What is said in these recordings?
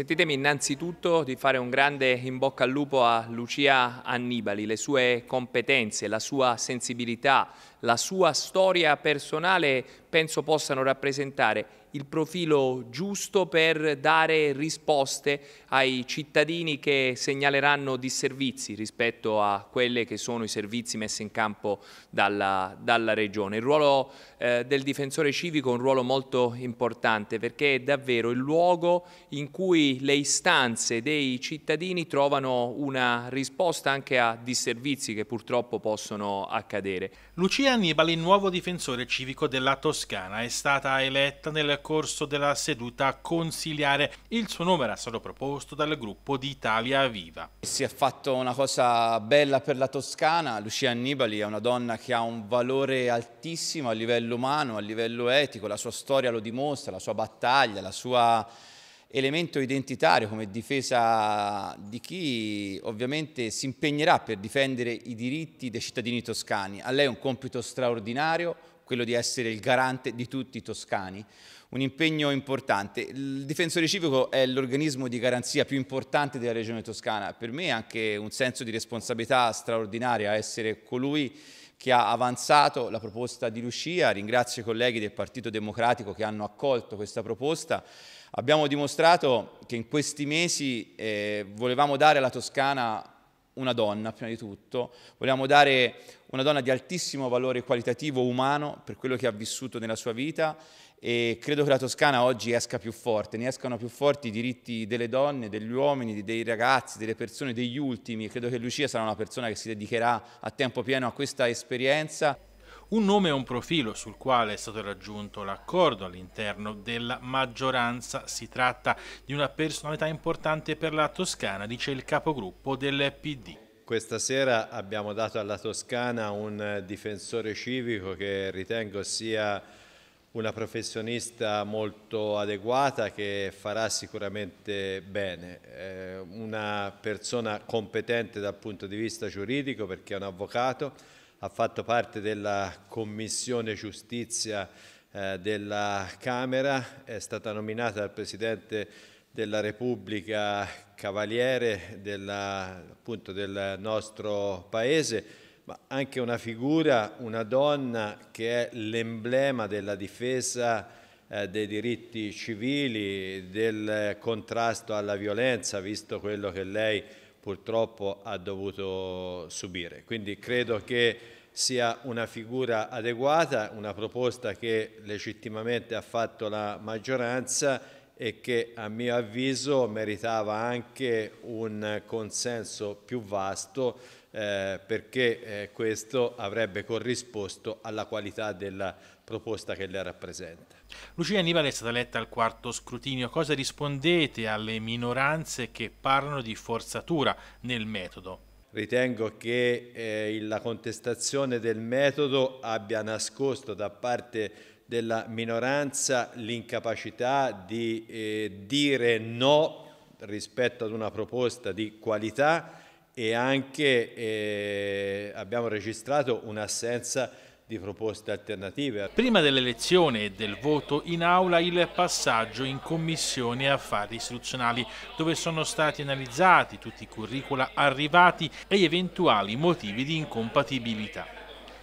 Consentitemi innanzitutto di fare un grande in bocca al lupo a Lucia Annibali, le sue competenze, la sua sensibilità, la sua storia personale penso possano rappresentare il profilo giusto per dare risposte ai cittadini che segnaleranno disservizi rispetto a quelli che sono i servizi messi in campo dalla, dalla Regione. Il ruolo eh, del difensore civico è un ruolo molto importante perché è davvero il luogo in cui le istanze dei cittadini trovano una risposta anche a disservizi che purtroppo possono accadere. Lucia Annibali, nuovo difensore civico della Toscana, è stata eletta nel corso della seduta consiliare. Il suo nome era stato proposto dal gruppo di Italia Viva. Si è fatto una cosa bella per la Toscana, Lucia Annibali è una donna che ha un valore altissimo a livello umano, a livello etico, la sua storia lo dimostra, la sua battaglia, la sua elemento identitario come difesa di chi ovviamente si impegnerà per difendere i diritti dei cittadini toscani. A lei è un compito straordinario, quello di essere il garante di tutti i toscani, un impegno importante. Il difensore civico è l'organismo di garanzia più importante della regione toscana, per me è anche un senso di responsabilità straordinaria essere colui che ha avanzato la proposta di Lucia, ringrazio i colleghi del Partito Democratico che hanno accolto questa proposta, abbiamo dimostrato che in questi mesi eh, volevamo dare alla Toscana una donna prima di tutto, vogliamo dare una donna di altissimo valore qualitativo umano per quello che ha vissuto nella sua vita e credo che la Toscana oggi esca più forte, ne escano più forti i diritti delle donne, degli uomini, dei ragazzi, delle persone, degli ultimi. Credo che Lucia sarà una persona che si dedicherà a tempo pieno a questa esperienza. Un nome e un profilo sul quale è stato raggiunto l'accordo all'interno della maggioranza. Si tratta di una personalità importante per la Toscana, dice il capogruppo del PD. Questa sera abbiamo dato alla Toscana un difensore civico che ritengo sia una professionista molto adeguata che farà sicuramente bene, eh, una persona competente dal punto di vista giuridico perché è un avvocato, ha fatto parte della Commissione Giustizia eh, della Camera, è stata nominata dal Presidente della Repubblica Cavaliere della, appunto, del nostro Paese, ma anche una figura, una donna che è l'emblema della difesa eh, dei diritti civili, del contrasto alla violenza, visto quello che lei purtroppo ha dovuto subire. Quindi credo che sia una figura adeguata, una proposta che legittimamente ha fatto la maggioranza e che a mio avviso meritava anche un consenso più vasto eh, perché eh, questo avrebbe corrisposto alla qualità della proposta che le rappresenta. Lucia Annibale è stata eletta al quarto scrutinio. Cosa rispondete alle minoranze che parlano di forzatura nel metodo? Ritengo che eh, la contestazione del metodo abbia nascosto da parte della minoranza l'incapacità di eh, dire no rispetto ad una proposta di qualità e anche eh, abbiamo registrato un'assenza di di proposte alternative. Prima dell'elezione e del voto in aula il passaggio in Commissione Affari Istituzionali dove sono stati analizzati tutti i curricula arrivati e gli eventuali motivi di incompatibilità.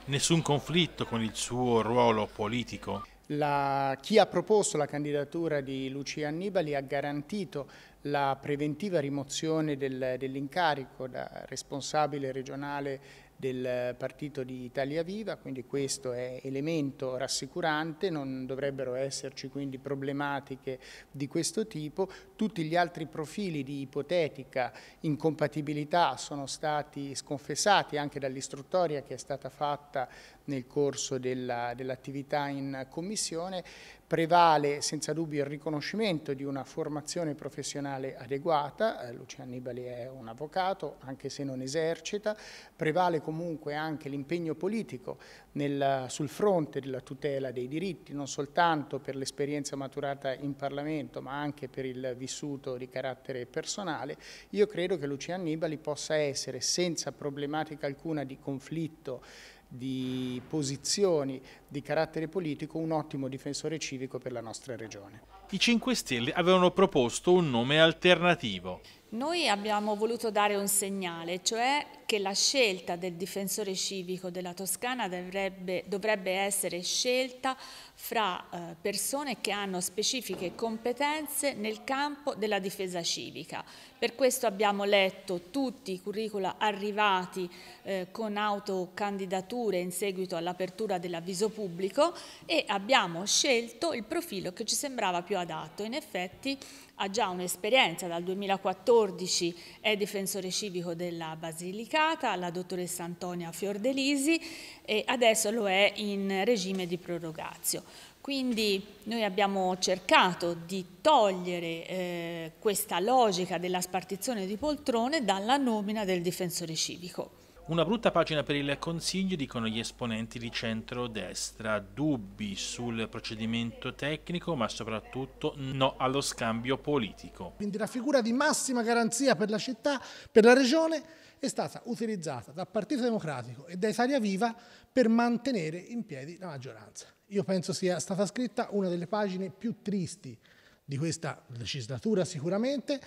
Nessun conflitto con il suo ruolo politico? La, chi ha proposto la candidatura di Lucia Annibali ha garantito la preventiva rimozione del, dell'incarico da responsabile regionale del partito di Italia Viva, quindi questo è elemento rassicurante, non dovrebbero esserci quindi problematiche di questo tipo. Tutti gli altri profili di ipotetica incompatibilità sono stati sconfessati anche dall'istruttoria che è stata fatta nel corso dell'attività dell in commissione prevale senza dubbio il riconoscimento di una formazione professionale adeguata, eh, Lucia Annibali è un avvocato anche se non esercita, prevale comunque anche l'impegno politico nel, sul fronte della tutela dei diritti, non soltanto per l'esperienza maturata in Parlamento ma anche per il vissuto di carattere personale. Io credo che Lucia Annibali possa essere senza problematica alcuna di conflitto di posizioni di carattere politico un ottimo difensore civico per la nostra regione. I 5 Stelle avevano proposto un nome alternativo. Noi abbiamo voluto dare un segnale, cioè che la scelta del difensore civico della Toscana dovrebbe, dovrebbe essere scelta fra eh, persone che hanno specifiche competenze nel campo della difesa civica. Per questo abbiamo letto tutti i curricula arrivati eh, con autocandidature in seguito all'apertura dell'avviso pubblico e abbiamo scelto il profilo che ci sembrava più adatto. In effetti ha già un'esperienza, dal 2014 è difensore civico della Basilica unificata, la dottoressa Antonia Fiordelisi, e adesso lo è in regime di prorogazio. Quindi noi abbiamo cercato di togliere eh, questa logica della spartizione di poltrone dalla nomina del difensore civico. Una brutta pagina per il Consiglio, dicono gli esponenti di centrodestra, dubbi sul procedimento tecnico ma soprattutto no allo scambio politico. Quindi la figura di massima garanzia per la città, per la regione, è stata utilizzata dal Partito Democratico e da Italia Viva per mantenere in piedi la maggioranza. Io penso sia stata scritta una delle pagine più tristi di questa legislatura sicuramente,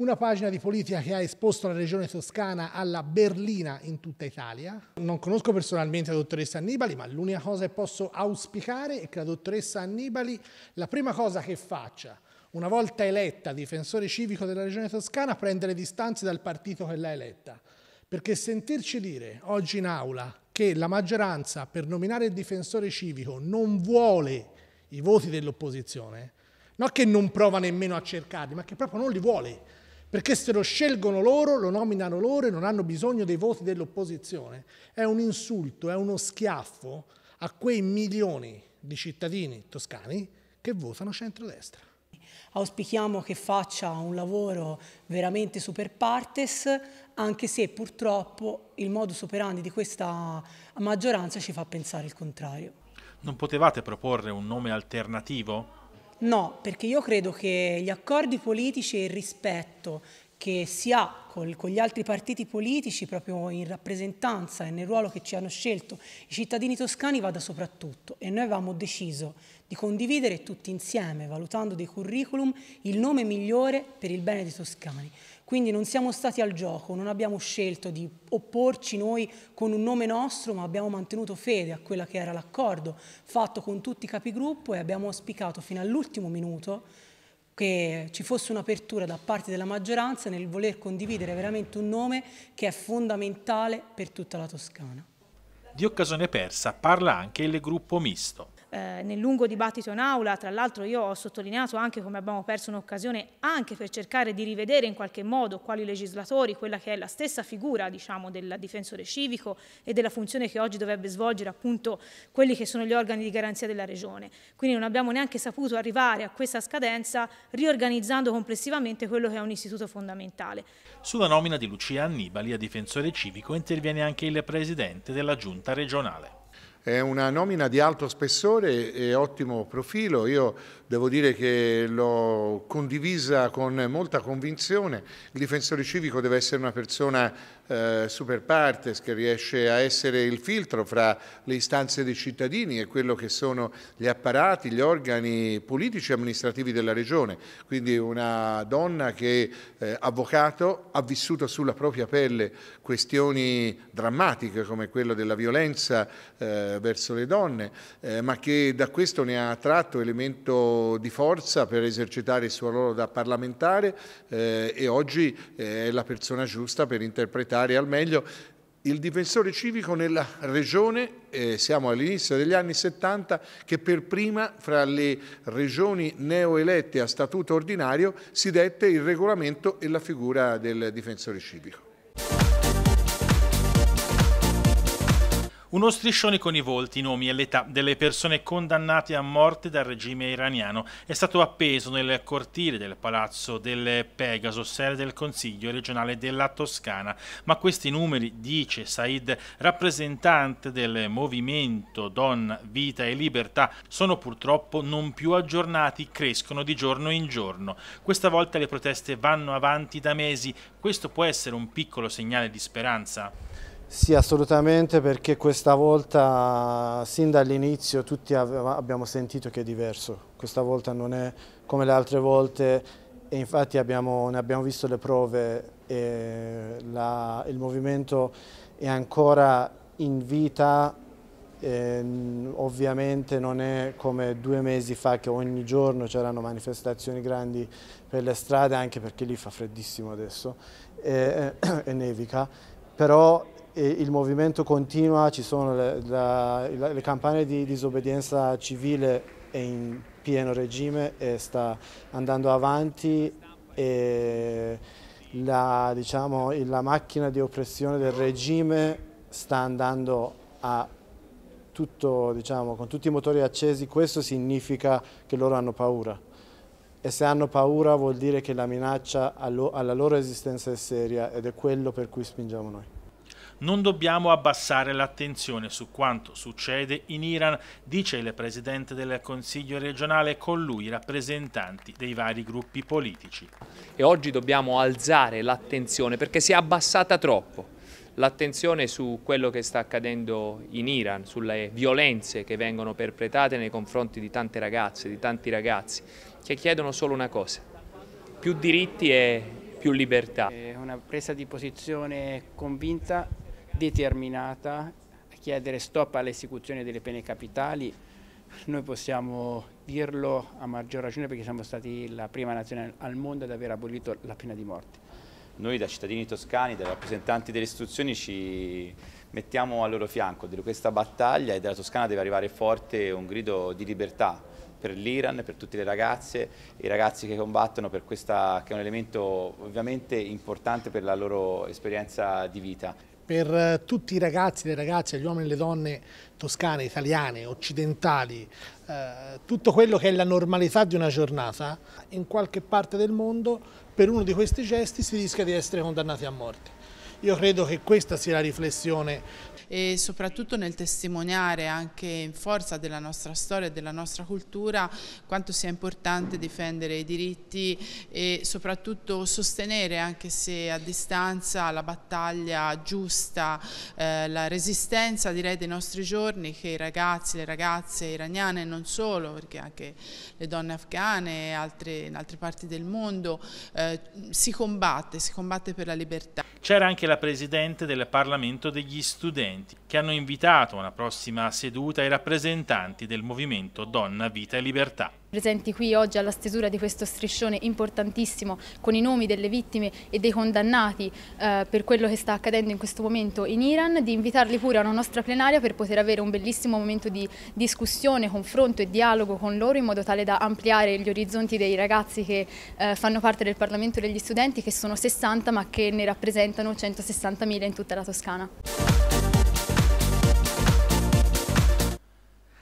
una pagina di politica che ha esposto la regione toscana alla berlina in tutta Italia. Non conosco personalmente la dottoressa Annibali, ma l'unica cosa che posso auspicare è che la dottoressa Annibali, la prima cosa che faccia, una volta eletta difensore civico della regione toscana, prenda le distanze dal partito che l'ha eletta. Perché sentirci dire oggi in aula che la maggioranza per nominare il difensore civico non vuole i voti dell'opposizione, non che non prova nemmeno a cercarli, ma che proprio non li vuole perché se lo scelgono loro, lo nominano loro e non hanno bisogno dei voti dell'opposizione. È un insulto, è uno schiaffo a quei milioni di cittadini toscani che votano centrodestra. Auspichiamo che faccia un lavoro veramente super partes, anche se purtroppo il modus operandi di questa maggioranza ci fa pensare il contrario. Non potevate proporre un nome alternativo? No, perché io credo che gli accordi politici e il rispetto che si ha col, con gli altri partiti politici, proprio in rappresentanza e nel ruolo che ci hanno scelto i cittadini toscani, vada soprattutto. E noi avevamo deciso di condividere tutti insieme, valutando dei curriculum, il nome migliore per il bene dei toscani. Quindi non siamo stati al gioco, non abbiamo scelto di opporci noi con un nome nostro, ma abbiamo mantenuto fede a quello che era l'accordo fatto con tutti i capigruppo e abbiamo auspicato fino all'ultimo minuto che ci fosse un'apertura da parte della maggioranza nel voler condividere veramente un nome che è fondamentale per tutta la Toscana. Di occasione persa parla anche il gruppo misto. Eh, nel lungo dibattito in aula, tra l'altro io ho sottolineato anche come abbiamo perso un'occasione anche per cercare di rivedere in qualche modo quali legislatori, quella che è la stessa figura diciamo, del difensore civico e della funzione che oggi dovrebbe svolgere appunto quelli che sono gli organi di garanzia della regione. Quindi non abbiamo neanche saputo arrivare a questa scadenza riorganizzando complessivamente quello che è un istituto fondamentale. Sulla nomina di Lucia Annibali a difensore civico interviene anche il presidente della giunta regionale. È una nomina di alto spessore e ottimo profilo, io devo dire che l'ho condivisa con molta convinzione. Il difensore civico deve essere una persona eh, super partes che riesce a essere il filtro fra le istanze dei cittadini e quello che sono gli apparati, gli organi politici e amministrativi della regione. Quindi una donna che eh, avvocato ha vissuto sulla propria pelle questioni drammatiche come quella della violenza eh, verso le donne, eh, ma che da questo ne ha tratto elemento di forza per esercitare il suo ruolo da parlamentare eh, e oggi eh, è la persona giusta per interpretare dare al meglio. Il difensore civico nella regione, eh, siamo all'inizio degli anni 70, che per prima fra le regioni neoelette a statuto ordinario si dette il regolamento e la figura del difensore civico. Uno striscione con i volti, i nomi e l'età delle persone condannate a morte dal regime iraniano è stato appeso nel cortile del palazzo del Pegaso, sede del Consiglio regionale della Toscana, ma questi numeri, dice Said, rappresentante del movimento Donna, Vita e Libertà, sono purtroppo non più aggiornati, crescono di giorno in giorno. Questa volta le proteste vanno avanti da mesi, questo può essere un piccolo segnale di speranza? Sì, assolutamente perché questa volta sin dall'inizio tutti abbiamo sentito che è diverso, questa volta non è come le altre volte e infatti abbiamo, ne abbiamo visto le prove e la, il movimento è ancora in vita eh, ovviamente non è come due mesi fa che ogni giorno c'erano manifestazioni grandi per le strade, anche perché lì fa freddissimo adesso eh, e nevica, però il movimento continua, ci sono le, la, le campagne di disobbedienza civile è in pieno regime e sta andando avanti e la, diciamo, la macchina di oppressione del regime sta andando a tutto, diciamo, con tutti i motori accesi, questo significa che loro hanno paura. E se hanno paura vuol dire che la minaccia alla loro esistenza è seria ed è quello per cui spingiamo noi. Non dobbiamo abbassare l'attenzione su quanto succede in Iran, dice il presidente del Consiglio regionale e con lui i rappresentanti dei vari gruppi politici. E oggi dobbiamo alzare l'attenzione perché si è abbassata troppo l'attenzione su quello che sta accadendo in Iran, sulle violenze che vengono perpetrate nei confronti di tante ragazze, di tanti ragazzi, che chiedono solo una cosa, più diritti e più libertà. È una presa di posizione convinta determinata a chiedere stop all'esecuzione delle pene capitali. Noi possiamo dirlo a maggior ragione perché siamo stati la prima nazione al mondo ad aver abolito la pena di morte. Noi da cittadini toscani, da rappresentanti delle istituzioni ci mettiamo al loro fianco di questa battaglia e dalla Toscana deve arrivare forte un grido di libertà per l'Iran, per tutte le ragazze, i ragazzi che combattono per questa che è un elemento ovviamente importante per la loro esperienza di vita. Per eh, tutti i ragazzi, le ragazze, gli uomini e le donne toscane, italiane, occidentali, eh, tutto quello che è la normalità di una giornata, in qualche parte del mondo per uno di questi gesti si rischia di essere condannati a morte. Io credo che questa sia la riflessione. E soprattutto nel testimoniare anche in forza della nostra storia e della nostra cultura quanto sia importante difendere i diritti e soprattutto sostenere anche se a distanza la battaglia giusta, eh, la resistenza direi dei nostri giorni che i ragazzi, le ragazze iraniane e non solo perché anche le donne afghane e altre, in altre parti del mondo eh, si combatte, si combatte per la libertà. C'era anche la Presidente del Parlamento degli Studenti, che hanno invitato a una prossima seduta i rappresentanti del movimento Donna, Vita e Libertà presenti qui oggi alla stesura di questo striscione importantissimo con i nomi delle vittime e dei condannati eh, per quello che sta accadendo in questo momento in Iran, di invitarli pure a una nostra plenaria per poter avere un bellissimo momento di discussione, confronto e dialogo con loro in modo tale da ampliare gli orizzonti dei ragazzi che eh, fanno parte del Parlamento degli studenti che sono 60 ma che ne rappresentano 160.000 in tutta la Toscana.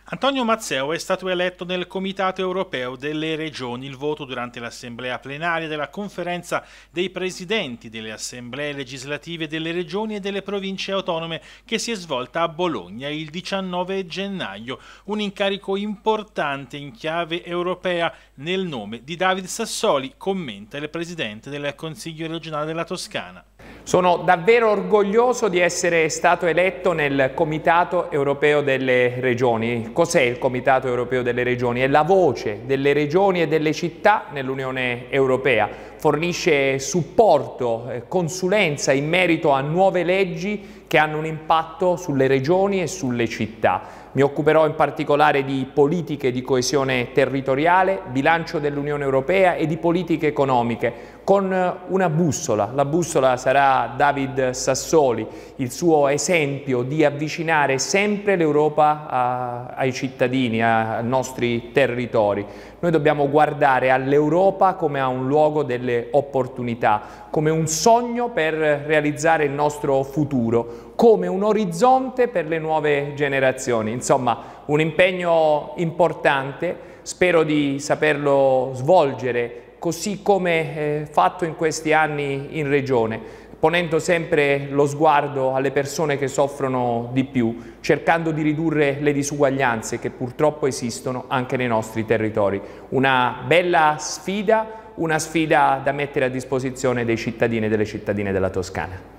Antonio Mazzeo è stato eletto nel Comitato europeo delle regioni. Il voto durante l'assemblea plenaria della conferenza dei presidenti delle assemblee legislative delle regioni e delle province autonome che si è svolta a Bologna il 19 gennaio. Un incarico importante in chiave europea nel nome di David Sassoli, commenta il presidente del Consiglio regionale della Toscana. Sono davvero orgoglioso di essere stato eletto nel Comitato Europeo delle Regioni. Cos'è il Comitato Europeo delle Regioni? È la voce delle regioni e delle città nell'Unione Europea. Fornisce supporto, eh, consulenza in merito a nuove leggi che hanno un impatto sulle regioni e sulle città. Mi occuperò in particolare di politiche di coesione territoriale, bilancio dell'Unione Europea e di politiche economiche, con eh, una bussola. La bussola sarà David Sassoli, il suo esempio di avvicinare sempre l'Europa ai cittadini, ai nostri territori. Noi dobbiamo guardare all'Europa come a un luogo delle opportunità, come un sogno per realizzare il nostro futuro, come un orizzonte per le nuove generazioni. Insomma, un impegno importante, spero di saperlo svolgere così come eh, fatto in questi anni in Regione, ponendo sempre lo sguardo alle persone che soffrono di più, cercando di ridurre le disuguaglianze che purtroppo esistono anche nei nostri territori. Una bella sfida, una sfida da mettere a disposizione dei cittadini e delle cittadine della Toscana.